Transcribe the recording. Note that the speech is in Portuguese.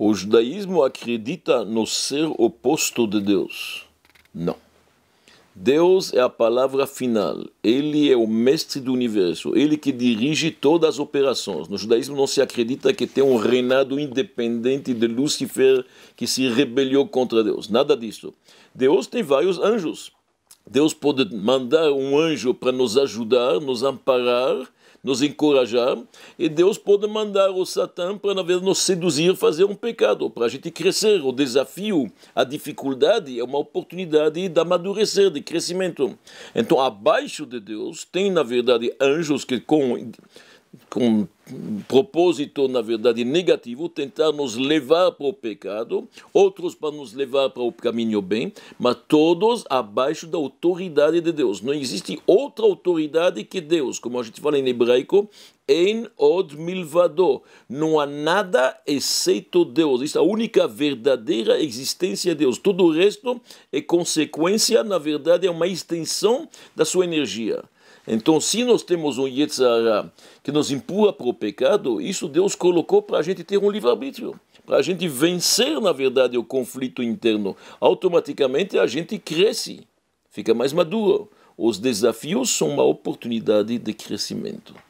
O judaísmo acredita no ser oposto de Deus? Não. Deus é a palavra final. Ele é o mestre do universo. Ele que dirige todas as operações. No judaísmo não se acredita que tem um reinado independente de Lúcifer que se rebelou contra Deus. Nada disso. Deus tem vários anjos. Deus pode mandar um anjo para nos ajudar, nos amparar nos encorajar, e Deus pode mandar o Satã para, na verdade, nos seduzir, fazer um pecado, para a gente crescer. O desafio, a dificuldade é uma oportunidade de amadurecer, de crescimento. Então, abaixo de Deus, tem, na verdade, anjos que com com propósito, na verdade, negativo, tentar nos levar para o pecado, outros para nos levar para o caminho bem, mas todos abaixo da autoridade de Deus. Não existe outra autoridade que Deus, como a gente fala em hebraico, em od milvado. Não há nada exceto Deus. Isso é a única verdadeira existência de Deus. Todo o resto é consequência, na verdade, é uma extensão da sua energia. Então, se nós temos um Yetzirah que nos empurra para o pecado, isso Deus colocou para a gente ter um livre-arbítrio, para a gente vencer, na verdade, o conflito interno. Automaticamente a gente cresce, fica mais maduro. Os desafios são uma oportunidade de crescimento.